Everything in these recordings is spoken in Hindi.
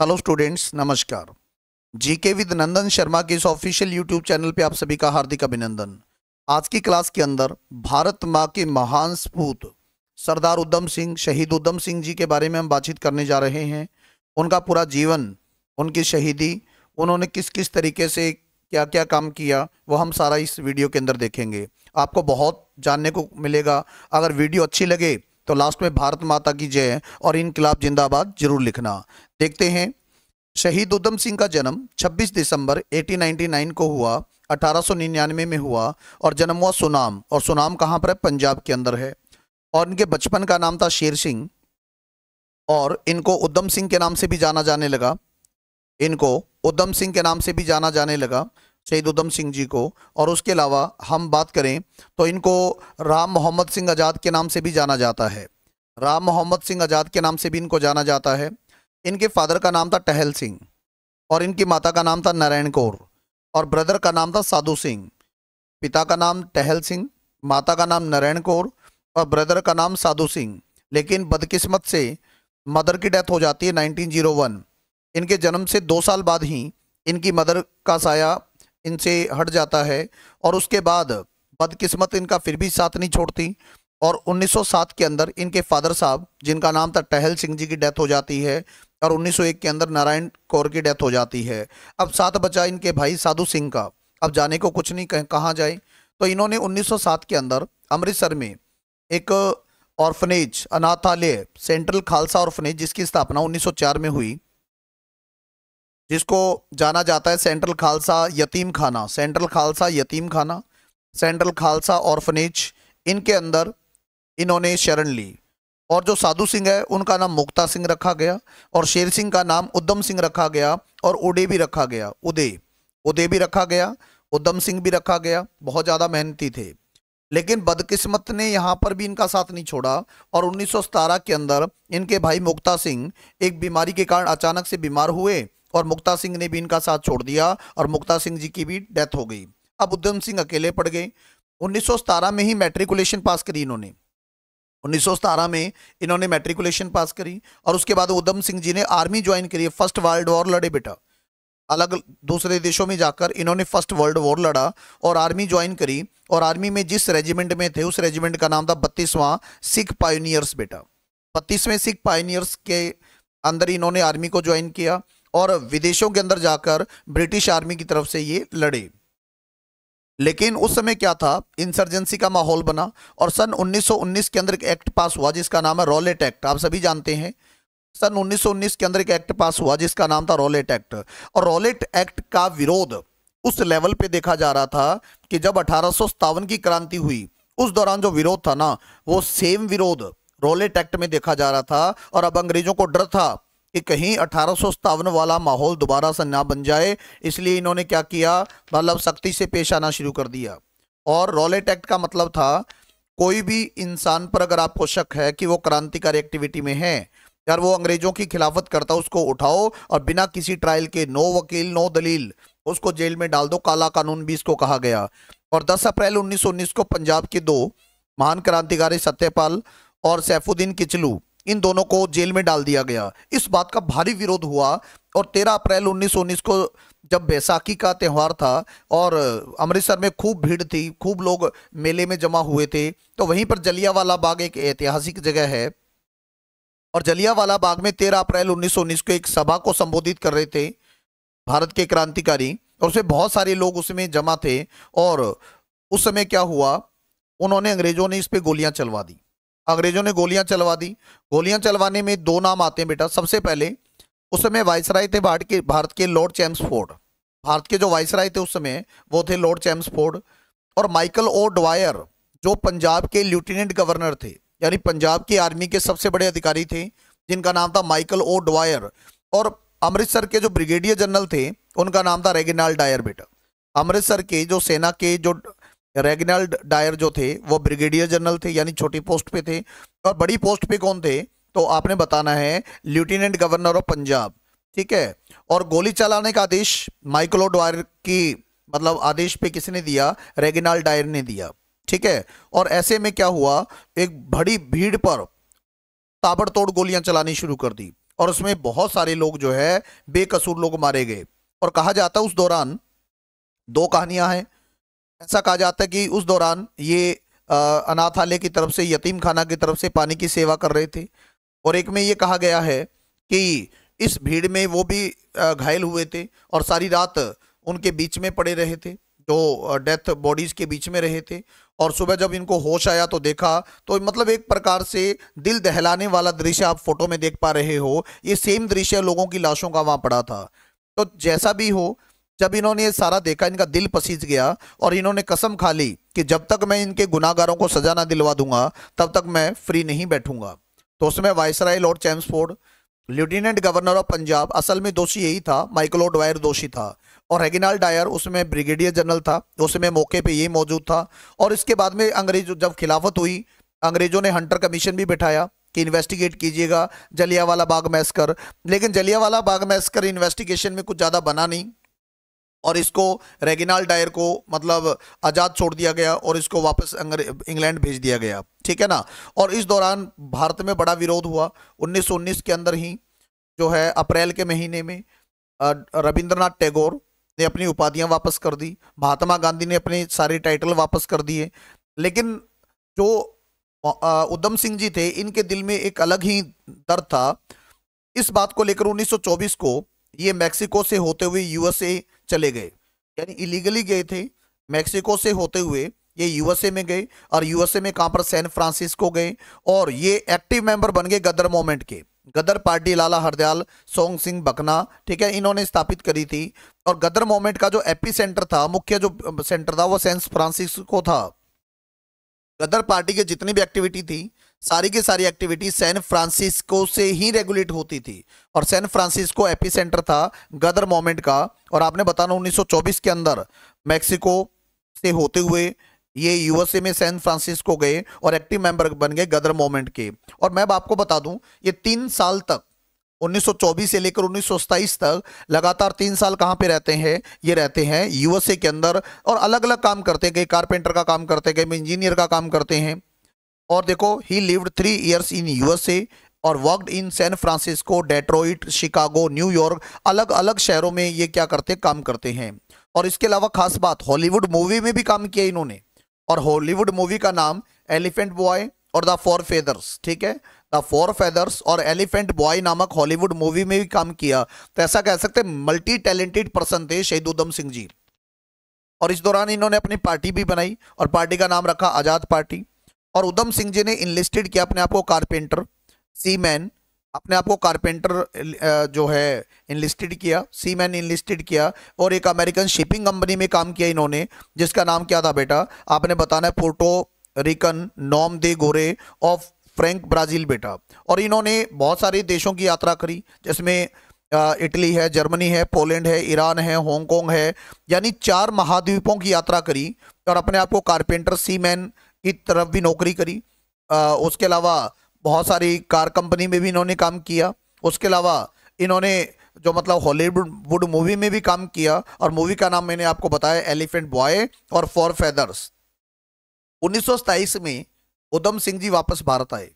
हेलो स्टूडेंट्स नमस्कार जीके विद नंदन शर्मा के इस ऑफिशियल यूट्यूब चैनल पे आप सभी का हार्दिक अभिनंदन आज की क्लास के अंदर भारत माँ के महान सपूत सरदार उधम सिंह शहीद उधम सिंह जी के बारे में हम बातचीत करने जा रहे हैं उनका पूरा जीवन उनकी शहीदी उन्होंने किस किस तरीके से क्या क्या काम किया वो हम सारा इस वीडियो के अंदर देखेंगे आपको बहुत जानने को मिलेगा अगर वीडियो अच्छी लगे तो लास्ट में भारत माता की जय और इनकलाब जिंदाबाद जरूर लिखना देखते हैं शहीद उधम सिंह का जन्म 26 दिसंबर 1899 को हुआ 1899 में हुआ और जन्म हुआ सुनाम और सुनाम कहाँ पर है पंजाब के अंदर है और इनके बचपन का नाम था शेर सिंह और इनको उधम सिंह के नाम से भी जाना जाने लगा इनको उधम सिंह के नाम से भी जाना जाने लगा शहीद उधम सिंह जी को और उसके अलावा हम बात करें तो इनको राम मोहम्मद सिंह आज़ाद के नाम से भी जाना जाता है राम मोहम्मद सिंह आज़ाद के नाम से भी इनको जाना जाता है इनके फादर का नाम था टहल सिंह और इनकी माता का नाम था नारायण कौर और ब्रदर का नाम था साधु सिंह पिता का नाम टहल सिंह माता का नाम नारायण कौर और ब्रदर का नाम साधु सिंह लेकिन बदकिस्मत से मदर की डेथ हो जाती है 1901 इनके जन्म से दो साल बाद ही इनकी मदर का साया इनसे हट जाता है और उसके बाद बदकिस्मत इनका फिर भी साथ नहीं छोड़ती और 1907 के अंदर इनके फादर साहब जिनका नाम था टहल सिंह जी की डेथ हो जाती है और 1901 के अंदर नारायण कौर की डेथ हो जाती है अब साथ बचा इनके भाई साधु सिंह का अब जाने को कुछ नहीं कह कहाँ जाए तो इन्होंने 1907 के अंदर अमृतसर में एक ऑर्फनेज अनाथालय सेंट्रल खालसा ऑर्फनेज जिसकी स्थापना 1904 में हुई जिसको जाना जाता है सेंट्रल खालसा यतीम खाना सेंट्रल खालसा यतीम खाना सेंट्रल खालसा ऑर्फनेज इनके अंदर इन्होंने शरण ली और जो साधु सिंह है उनका नाम मुक्ता सिंह रखा गया और शेर सिंह का नाम उद्यम सिंह रखा गया और उडे भी रखा गया उदय उदय भी रखा गया उद्यम सिंह भी रखा गया बहुत ज़्यादा मेहनती थे लेकिन बदकिस्मत ने यहाँ पर भी इनका साथ नहीं छोड़ा और उन्नीस के अंदर इनके भाई मुक्ता सिंह एक बीमारी के कारण अचानक से बीमार हुए और मुक्ता सिंह ने भी इनका साथ छोड़ दिया और मुक्ता सिंह जी की भी डेथ हो गई अब उधम सिंह अकेले पड़ गए उन्नीस में ही मैट्रिकुलेशन पास करी इन्होंने उन्नीस में इन्होंने मेट्रिकुलेशन पास करी और उसके बाद उधम सिंह जी ने आर्मी ज्वाइन करी फर्स्ट वर्ल्ड वॉर लड़े बेटा अलग दूसरे देशों में जाकर इन्होंने फर्स्ट वर्ल्ड वॉर लड़ा और आर्मी ज्वाइन करी और आर्मी में जिस रेजिमेंट में थे उस रेजिमेंट का नाम था बत्तीसवां सिख पायोनियर्स बेटा बत्तीसवें सिख पायोनियर्स के अंदर इन्होंने आर्मी को ज्वाइन किया और विदेशों के अंदर जाकर ब्रिटिश आर्मी की तरफ से ये लड़े लेकिन उस समय क्या था इंसर्जेंसी का माहौल बना और सन 1919 के अंदर एक एक्ट पास हुआ जिसका नाम है रॉलेट एक्ट आप सभी जानते हैं सन 1919 के अंदर एक एक्ट पास हुआ जिसका नाम था रॉलेट एक्ट और रॉलेट एक्ट का विरोध उस लेवल पे देखा जा रहा था कि जब अठारह की क्रांति हुई उस दौरान जो विरोध था ना वो सेम विरोध रोलेट एक्ट में देखा जा रहा था और अब अंग्रेजों को डर था कि कहीं अठारह वाला माहौल दोबारा से ना बन जाए इसलिए इन्होंने क्या किया मतलब सख्ती से पेश आना शुरू कर दिया और रॉलेट एक्ट का मतलब था कोई भी इंसान पर अगर आपको शक है कि वो क्रांतिकारी एक्टिविटी में है यार वो अंग्रेजों की खिलाफत करता उसको उठाओ और बिना किसी ट्रायल के नो वकील नो दलील उसको जेल में डाल दो काला कानून भी इसको कहा गया और 10 अप्रैल 1919 को पंजाब के दो महान क्रांतिकारी सत्यपाल और सैफुद्दीन किचलू इन दोनों को जेल में डाल दिया गया इस बात का भारी विरोध हुआ और 13 अप्रैल उन्नीस उन्नीस को जब बैसाखी का त्यौहार था और अमृतसर में खूब भीड़ थी खूब लोग मेले में जमा हुए थे तो वहीं पर जलियावाला बाग एक ऐतिहासिक जगह है और जलियावाला बाग में 13 अप्रैल 1919 को एक सभा को संबोधित कर रहे थे भारत के क्रांतिकारी और उसमें बहुत सारे लोग उसमें जमा थे और उस समय क्या हुआ उन्होंने अंग्रेजों ने इस पर गोलियां चलवा दी अंग्रेजों ने गोलियां चलवा दी गोलियां चलवाने में दो नाम आते हैं बेटा सबसे पहले उस समय वायसराय थे भारत के भारत के लॉर्ड फोर्ड भारत के जो वायसराय थे उस समय वो थे लॉर्ड फोर्ड और माइकल ओ डवायर जो पंजाब के लेफ्टिनेंट गवर्नर थे यानी पंजाब की आर्मी के सबसे बड़े अधिकारी थे जिनका नाम था माइकल ओ डवायर और अमृतसर के जो ब्रिगेडियर जनरल थे उनका नाम था रेगिनाल डायर बेटा अमृतसर के जो सेना के जो रेगनाल्ड डायर जो थे वो ब्रिगेडियर जनरल थे यानी छोटी पोस्ट पे थे और बड़ी पोस्ट पे कौन थे तो आपने बताना है लेफ्टिनेंट गवर्नर ऑफ पंजाब ठीक है और गोली चलाने का आदेश माइकलो डायर की मतलब आदेश पे किसने दिया रेगनाल्ड डायर ने दिया ठीक है और ऐसे में क्या हुआ एक बड़ी भीड़ पर ताबड़तोड़ गोलियां चलानी शुरू कर दी और उसमें बहुत सारे लोग जो है बेकसूर लोग मारे गए और कहा जाता उस दौरान दो कहानियां हैं ऐसा कहा जाता है कि उस दौरान ये अनाथालय की तरफ से यतीम खाना की तरफ से पानी की सेवा कर रहे थे और एक में ये कहा गया है कि इस भीड़ में वो भी घायल हुए थे और सारी रात उनके बीच में पड़े रहे थे जो डेथ बॉडीज़ के बीच में रहे थे और सुबह जब इनको होश आया तो देखा तो मतलब एक प्रकार से दिल दहलाने वाला दृश्य आप फोटो में देख पा रहे हो ये सेम दृश्य लोगों की लाशों का वहाँ पड़ा था तो जैसा भी हो जब इन्होंने ये सारा देखा इनका दिल पसीज गया और इन्होंने कसम खा ली कि जब तक मैं इनके गुनागारों को सजा ना दिलवा दूंगा तब तक मैं फ्री नहीं बैठूंगा तो उसमें viceroy Lord Chelmsford lieutenant governor of Punjab असल में दोषी यही था माइकलो डायर दोषी था और रेगिनाल डायर उसमें ब्रिगेडियर जनरल था उसमें मौके पर यही मौजूद था और इसके बाद में अंग्रेज जब खिलाफत हुई अंग्रेजों ने हंटर कमीशन भी बैठाया कि इन्वेस्टिगेट कीजिएगा जलियावाला बाग मैस्कर लेकिन जलियावाला बाग मैस्कर इन्वेस्टिगेशन में कुछ ज़्यादा बना नहीं और इसको रेगिनाल डायर को मतलब आज़ाद छोड़ दिया गया और इसको वापस इंग्लैंड भेज दिया गया ठीक है ना और इस दौरान भारत में बड़ा विरोध हुआ 1919 के अंदर ही जो है अप्रैल के महीने में रविंद्रनाथ टैगोर ने अपनी उपाधियां वापस कर दी महात्मा गांधी ने अपने सारे टाइटल वापस कर दिए लेकिन जो उधम सिंह जी थे इनके दिल में एक अलग ही दर्द था इस बात को लेकर 1924 को ये मैक्सिको से होते हुए यूएसए चले गए यानी इलीगली गए थे मैक्सिको से होते हुए ये यूएसए में गए और यूएसए में कहाँ पर सैन फ्रांसिस्को गए और ये एक्टिव मेंबर बन गए गदर मोमेंट के गदर पार्टी लाला हरदयाल सोंग सिंह बकना ठीक है इन्होंने स्थापित करी थी और गदर मोमेंट का जो एपी सेंटर था मुख्य जो सेंटर था वो सैन फ्रांसिस्को था गदर पार्टी के जितनी भी एक्टिविटी थी सारी की सारी एक्टिविटी सैन फ्रांसिस्को से ही रेगुलेट होती थी और सैन फ्रांसिस्को एपी सेंटर था गदर मोमेंट का और आपने बताना 1924 के अंदर मैक्सिको से होते हुए ये यूएसए में सैन फ्रांसिस्को गए और एक्टिव मेंबर बन गए गदर मोमेंट के और मैं आपको बता दूं ये तीन साल तक 1924 से लेकर उन्नीस तक लगातार तीन साल कहाँ पे रहते हैं ये रहते हैं यूएसए के अंदर और अलग अलग काम करते हैं कहीं कारपेंटर का काम करते हैं कहीं इंजीनियर का काम करते हैं और देखो he lived three years in USA और worked in San Francisco Detroit Chicago न्यूयॉर्क अलग अलग शहरों में ये क्या करते काम करते हैं और इसके अलावा खास बात हॉलीवुड मूवी में भी काम किया इन्होंने और हॉलीवुड मूवी का नाम एलिफेंट बॉय और द फोर फेदर्स ठीक है द फोर फेदर्स और एलिफेंट बॉय नामक हॉलीवुड मूवी में भी काम किया तो ऐसा कह सकते मल्टी टैलेंटेड पर्सन थे शहीद उधम सिंह जी और इस दौरान इन्होंने अपनी पार्टी भी बनाई और पार्टी का नाम रखा आज़ाद पार्टी और उधम सिंह जी ने इनलिस्टेड किया अपने आप को कारपेंटर सीमैन अपने आप को कारपेंटर जो है इनलिस्टेड किया सीमैन इनलिस्टेड किया और एक अमेरिकन शिपिंग कंपनी में काम किया इन्होंने जिसका नाम क्या था बेटा आपने बताना है पोर्टो रिकन नॉम दे गोरे ऑफ फ्रैंक ब्राज़ील बेटा और इन्होंने बहुत सारे देशों की यात्रा करी जिसमें इटली है जर्मनी है पोलैंड है ईरान है हांगकांग है यानी चार महाद्वीपों की यात्रा करी और अपने आप को कारपेंटर सीमैन की तरफ भी नौकरी करी आ, उसके अलावा बहुत सारी कार कंपनी में भी इन्होंने काम किया उसके अलावा इन्होंने जो मतलब हॉलीवुड मूवी में भी काम किया और मूवी का नाम मैंने आपको बताया एलिफेंट बॉय और फॉर फेदर्स उन्नीस में उधम सिंह जी वापस भारत आए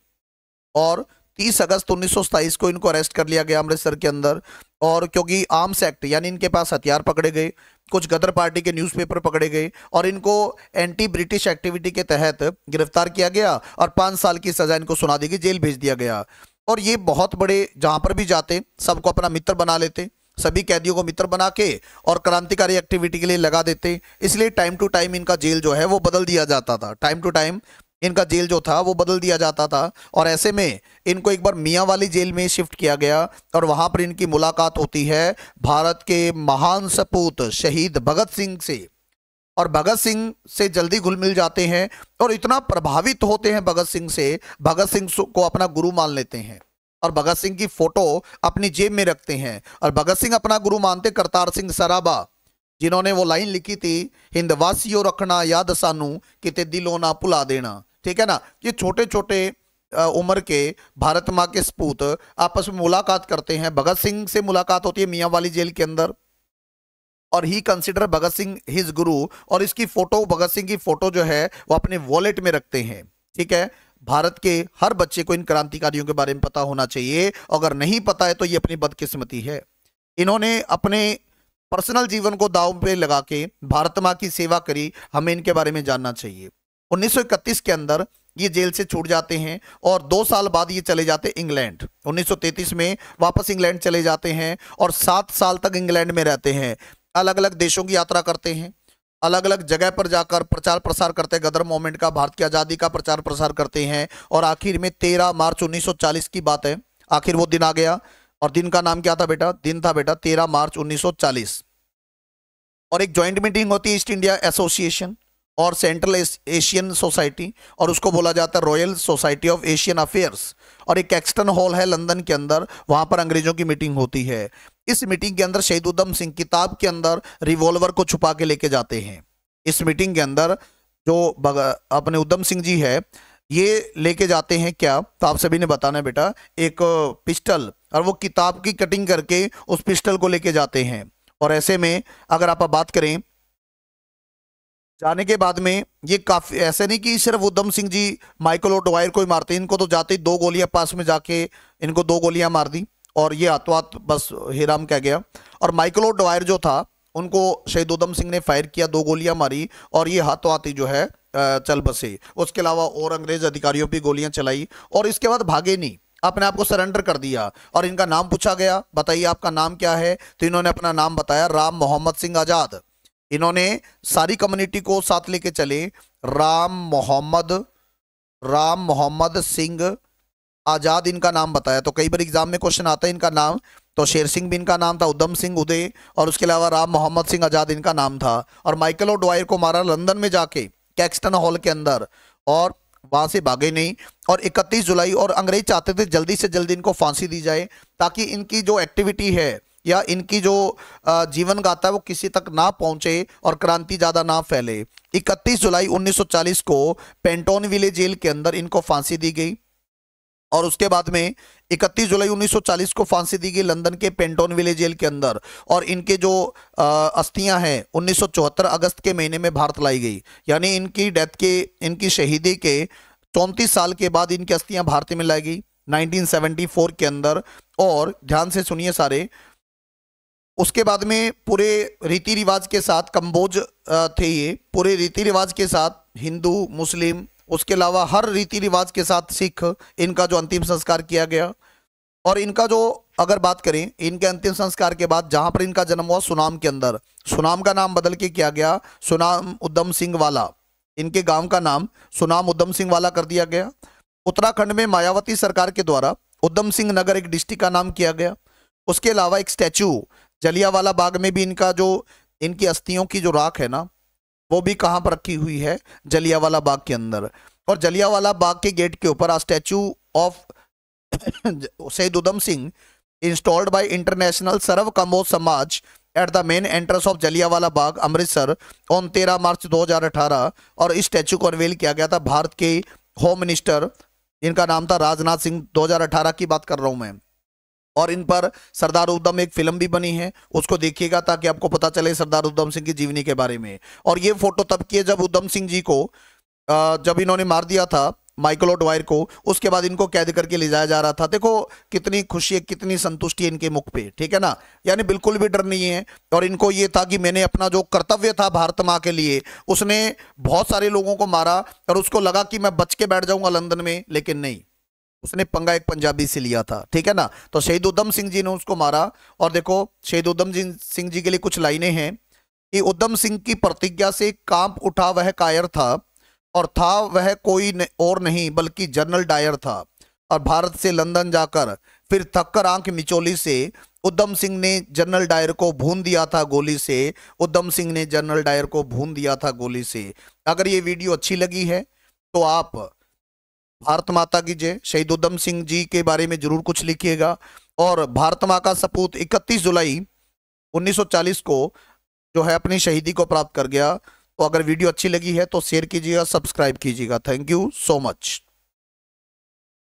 और तीस अगस्त उन्नीस को इनको अरेस्ट कर लिया गया अमृतसर के अंदर और क्योंकि आर्म्स एक्ट यानी इनके पास हथियार पकड़े गए कुछ गदर पार्टी के न्यूज़पेपर पकड़े गए और इनको एंटी ब्रिटिश एक्टिविटी के तहत गिरफ्तार किया गया और पाँच साल की सज़ा इनको सुना दी गई जेल भेज दिया गया और ये बहुत बड़े जहाँ पर भी जाते सबको अपना मित्र बना लेते सभी कैदियों को मित्र बना के और क्रांतिकारी एक्टिविटी के लिए लगा देते इसलिए टाइम टू टाइम इनका जेल जो है वो बदल दिया जाता था टाइम टू टाइम इनका जेल जो था वो बदल दिया जाता था और ऐसे में इनको एक बार मियाँ वाली जेल में शिफ्ट किया गया और वहाँ पर इनकी मुलाकात होती है भारत के महान सपूत शहीद भगत सिंह से और भगत सिंह से जल्दी घुल मिल जाते हैं और इतना प्रभावित होते हैं भगत सिंह से भगत सिंह को अपना गुरु मान लेते हैं और भगत सिंह की फोटो अपनी जेब में रखते हैं और भगत सिंह अपना गुरु मानते करतार सिंह सराबा जिन्होंने वो लाइन लिखी थी हिंदवासियों रखना याद सानू कि दिलो ना भुला देना ठीक है ना ये छोटे छोटे उम्र के भारत माँ के सपूत आपस में मुलाकात करते हैं भगत सिंह से मुलाकात होती है मियाँ वाली जेल के अंदर और he consider Bhagat Singh his guru और इसकी फोटो भगत सिंह की फोटो जो है वो अपने वॉलेट में रखते हैं ठीक है भारत के हर बच्चे को इन क्रांतिकारियों के बारे में पता होना चाहिए अगर नहीं पता है तो ये अपनी बदकिस्मती है इन्होंने अपने पर्सनल जीवन को दाव पे लगा के भारत माँ की सेवा करी हमें इनके बारे में जानना चाहिए 1931 के अंदर ये जेल से छूट जाते हैं और दो साल बाद ये चले जाते इंग्लैंड 1933 में वापस इंग्लैंड चले जाते हैं और सात साल तक इंग्लैंड में रहते हैं अलग अलग देशों की यात्रा करते हैं अलग अलग जगह पर जाकर प्रचार प्रसार करते गदर मोमेंट का भारत की आज़ादी का प्रचार प्रसार करते हैं और आखिर में तेरह मार्च उन्नीस की बात है आखिर वो दिन आ गया और दिन का नाम क्या था बेटा दिन था बेटा तेरह मार्च उन्नीस और एक ज्वाइंट मीटिंग होती है ईस्ट इंडिया एसोसिएशन और सेंट्रल एशियन सोसाइटी और उसको बोला जाता है royal society of Asian affairs और एक एक्सटर्न हॉल है लंदन के अंदर वहां पर अंग्रेजों की मीटिंग होती है इस मीटिंग के अंदर शहीद उधम सिंह किताब के अंदर रिवॉल्वर को छुपा के लेके जाते हैं इस मीटिंग के अंदर जो अपने उधम सिंह जी है ये लेके जाते हैं क्या तो आप सभी ने बताना बेटा एक पिस्टल और वो किताब की कटिंग करके उस पिस्टल को लेके जाते हैं और ऐसे में अगर आप बात करें जाने के बाद में ये काफ़ी ऐसे नहीं कि सिर्फ उधम सिंह जी माइकल ओटवायर को ही मारते इनको तो जाते ही दो गोलियां पास में जाके इनको दो गोलियां मार दी और ये आत्वात बस हेराम कह गया और माइकल ओटवायर जो था उनको शहीद उधम सिंह ने फायर किया दो गोलियां मारी और ये हाथों हाथ ही जो है चल बसे उसके अलावा और अंग्रेज अधिकारियों पर गोलियां चलाई और इसके बाद भागे नहीं अपने आप को सरेंडर कर दिया और इनका नाम पूछा गया बताइए आपका नाम क्या है तो इन्होंने अपना नाम बताया राम मोहम्मद सिंह आज़ाद इन्होंने सारी कम्युनिटी को साथ लेके चले राम मोहम्मद राम मोहम्मद सिंह आज़ाद इनका नाम बताया तो कई बार एग्जाम में क्वेश्चन आता है इनका नाम तो शेर सिंह भी इनका नाम था उधम सिंह उदय और उसके अलावा राम मोहम्मद सिंह आज़ाद इनका नाम था और माइकल और डोयर को मारा लंदन में जाके कैक्सटन हॉल के अंदर और वहाँ से भागे नहीं और 31 जुलाई और अंग्रेज चाहते थे जल्दी से जल्दी इनको फांसी दी जाए ताकि इनकी जो एक्टिविटी है या इनकी जो जीवन गाथा है वो किसी तक ना पहुंचे और क्रांति ज़्यादा ना फैले 31 जुलाई 1940 को पेंटोनविले जेल के अंदर इनको फांसी दी गई और उसके बाद में 31 जुलाई 1940 को फांसी दी गई लंदन के पेंटोन विले जेल के अंदर और इनके जो अस्थियां हैं 1974 अगस्त के महीने में भारत लाई गई यानी इनकी डेथ के इनकी शहीदी के चौंतीस साल के बाद इनकी अस्थियां भारत में लाई गई 1974 के अंदर और ध्यान से सुनिए सारे उसके बाद में पूरे रीति रिवाज के साथ कम्बोज थे ये पूरे रीति रिवाज के साथ हिंदू मुस्लिम उसके अलावा हर रीति रिवाज के साथ सिख इनका जो अंतिम संस्कार किया गया और इनका जो अगर बात करें इनके अंतिम संस्कार के बाद जहां पर इनका जन्म हुआ सुनाम के अंदर सुनाम का नाम बदल के किया गया सुनाम उद्धम सिंह वाला इनके गांव का नाम सुनाम उधम सिंह वाला कर दिया गया उत्तराखंड में मायावती सरकार के द्वारा उधम सिंह नगर एक डिस्ट्रिक्ट का नाम किया गया उसके अलावा एक स्टैचू जलियावाला बाग में भी इनका जो इनकी अस्थियों की जो राख है ना वो भी कहाँ पर रखी हुई है जलियावाला बाग के अंदर और जलियावाला बाग के गेट के ऊपर statue of Shaheed Udham Singh installed by international Sarv Kamboj Samaj at the main entrance of Jallianwala Bagh Amritsar on तेरह मार्च 2018 और इस स्टैचू को अनवेल किया गया था भारत के होम मिनिस्टर इनका नाम था राजनाथ सिंह 2018 की बात कर रहा हूँ मैं और इन पर सरदार उद्धम एक फिल्म भी बनी है उसको देखिएगा ताकि आपको पता चले सरदार उद्धम सिंह की जीवनी के बारे में और ये फोटो तब की है जब उद्धम सिंह जी को जब इन्होंने मार दिया था माइकल ओडवायर को उसके बाद इनको कैद करके ले जाया जा रहा था देखो कितनी खुशी है कितनी संतुष्टि इनके मुख पे ठीक है ना यानी बिल्कुल भी डर नहीं है और इनको ये था कि मैंने अपना जो कर्तव्य था भारत माँ के लिए उसने बहुत सारे लोगों को मारा और उसको लगा कि मैं बच के बैठ जाऊंगा लंदन में लेकिन नहीं उसने पंगा एक पंजाबी से लिया था ठीक है ना तो शहीद उधम सिंह जी ने उसको मारा और देखो शहीद उधम सिंह जी के लिए कुछ लाइनें हैं कि उधम सिंह की प्रतिज्ञा से कांप उठा वह कायर था और था वह कोई न, और नहीं बल्कि जनरल डायर था और भारत से लंदन जाकर फिर थककर आंख मिचोली से उधम सिंह ने जनरल डायर को भून दिया था गोली से उधम सिंह ने जनरल डायर को भून दिया था गोली से अगर ये वीडियो अच्छी लगी है तो आप भारत माता की जय शहीद उधम सिंह जी के बारे में जरूर कुछ लिखिएगा और भारत माँ का सपूत 31 जुलाई 1940 को जो है अपनी शहीदी को प्राप्त कर गया तो अगर वीडियो अच्छी लगी है तो शेयर कीजिएगा सब्सक्राइब कीजिएगा थैंक यू सो मच